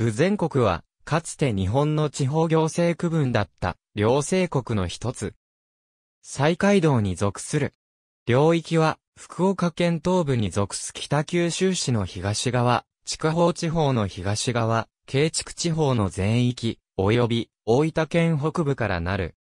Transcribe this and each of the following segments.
武全国は、かつて日本の地方行政区分だった、両政国の一つ。西海道に属する。領域は、福岡県東部に属す北九州市の東側、筑豊地方の東側、慶築地方の全域、及び大分県北部からなる。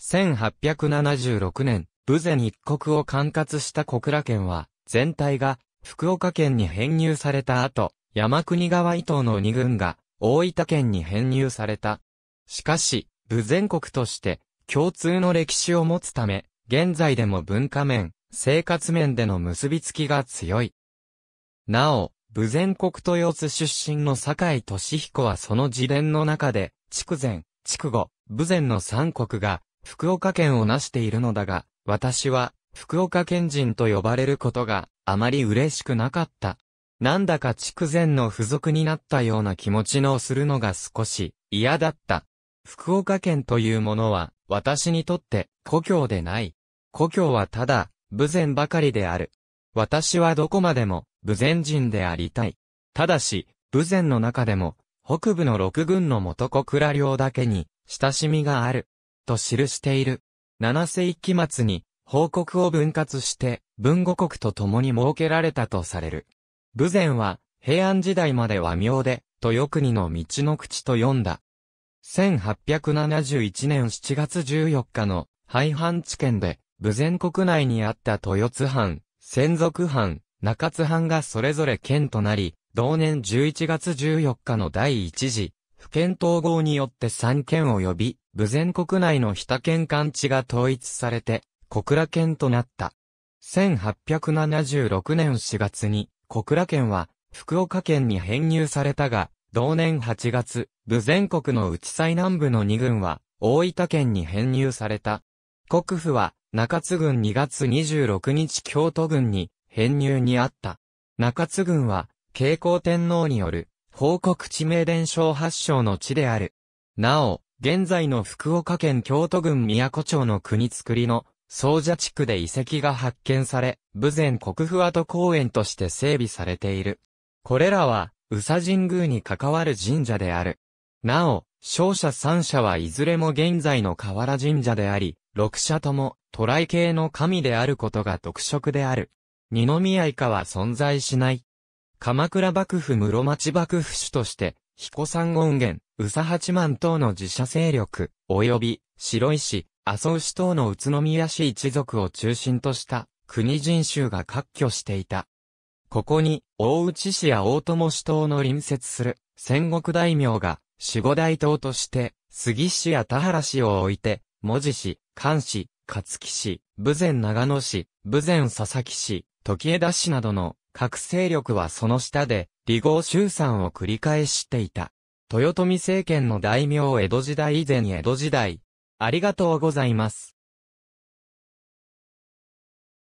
1876年、武前一国を管轄した小倉県は、全体が福岡県に編入された後、山国川伊東の二軍が大分県に編入された。しかし、部全国として共通の歴史を持つため、現在でも文化面、生活面での結びつきが強い。なお、部全国豊津出身の坂井俊彦はその自伝の中で、筑前、筑後、部前の三国が、福岡県を成しているのだが、私は、福岡県人と呼ばれることがあまり嬉しくなかった、なんだか筑前の付属になったような気持ちのするのが少し嫌だった。福岡県というものは、私にとって故郷でない。故郷はただ、武前ばかりである。私はどこまでも、武前人でありたい。ただし、武前の中でも、北部の六軍の元小倉領だけに、親しみがある。と記している。七世紀末に、報告を分割して、文語国と共に設けられたとされる。武前は、平安時代までは妙で、豊国の道の口と呼んだ。1871年7月14日の、廃藩置県で、武前国内にあった豊津藩、専属藩、中津藩がそれぞれ県となり、同年11月14日の第一次、府県統合によって三県及び、武前国内の日田県間地が統一されて、小倉県となった。1876年4月に、小倉県は、福岡県に編入されたが、同年8月、部全国の内最南部の2軍は、大分県に編入された。国府は、中津郡2月26日京都郡に、編入にあった。中津郡は、慶光天皇による、報告地名伝承発祥の地である。なお、現在の福岡県京都郡古町の国造りの総社地区で遺跡が発見され、武前国府跡公園として整備されている。これらは、宇佐神宮に関わる神社である。なお、勝者三社はいずれも現在の河原神社であり、六社とも、渡来系の神であることが特色である。二宮以下は存在しない。鎌倉幕府室町幕府主として、彦山権現、宇佐八幡等の自社勢力、及び、白石、麻生市等の宇都宮市一族を中心とした、国人衆が割拠していた。ここに、大内氏や大友氏等の隣接する、戦国大名が、守護大党として、杉氏や田原氏を置いて、文字氏、菅氏、勝木氏、武前長野氏、武前佐々木氏、時枝氏などの各勢力はその下で、離合集散を繰り返していた。豊臣政権の大名江戸時代以前江戸時代。ありがとうございます。